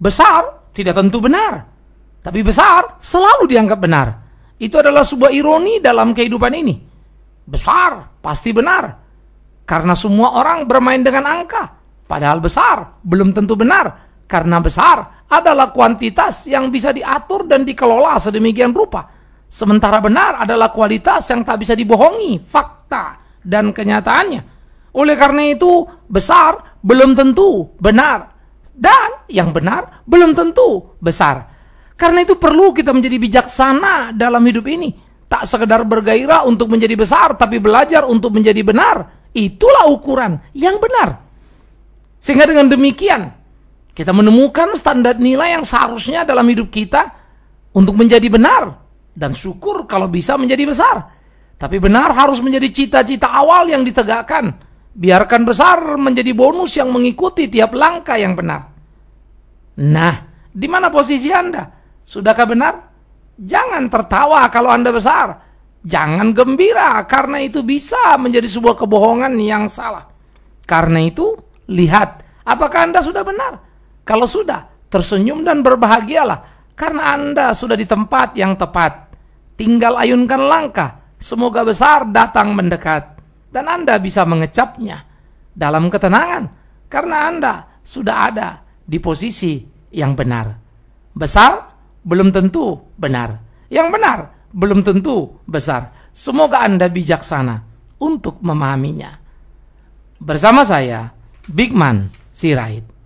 Besar tidak tentu benar, tapi besar selalu dianggap benar. Itu adalah sebuah ironi dalam kehidupan ini. Besar pasti benar. Karena semua orang bermain dengan angka. Padahal besar belum tentu benar. Karena besar adalah kuantitas yang bisa diatur dan dikelola sedemikian rupa. Sementara benar adalah kualitas yang tak bisa dibohongi, fakta dan kenyataannya. Oleh karena itu, besar belum tentu benar dan yang benar belum tentu besar. Karena itu perlu kita menjadi bijaksana dalam hidup ini. Tak sekedar bergairah untuk menjadi besar, tapi belajar untuk menjadi benar. Itulah ukuran yang benar. Sehingga dengan demikian, kita menemukan standar nilai yang seharusnya dalam hidup kita untuk menjadi benar. Dan syukur kalau bisa menjadi besar. Tapi benar harus menjadi cita-cita awal yang ditegakkan. Biarkan besar menjadi bonus yang mengikuti tiap langkah yang benar. Nah, di mana posisi Anda? Sudahkah benar? Jangan tertawa kalau Anda besar. Jangan gembira karena itu bisa menjadi sebuah kebohongan yang salah. Karena itu, lihat apakah Anda sudah benar. Kalau sudah, tersenyum dan berbahagialah karena Anda sudah di tempat yang tepat. Tinggal ayunkan langkah, semoga besar datang mendekat dan Anda bisa mengecapnya dalam ketenangan karena Anda sudah ada di posisi yang benar. Besar belum tentu benar. Yang benar belum tentu besar. Semoga Anda bijaksana untuk memahaminya. Bersama saya, Bigman Sirait.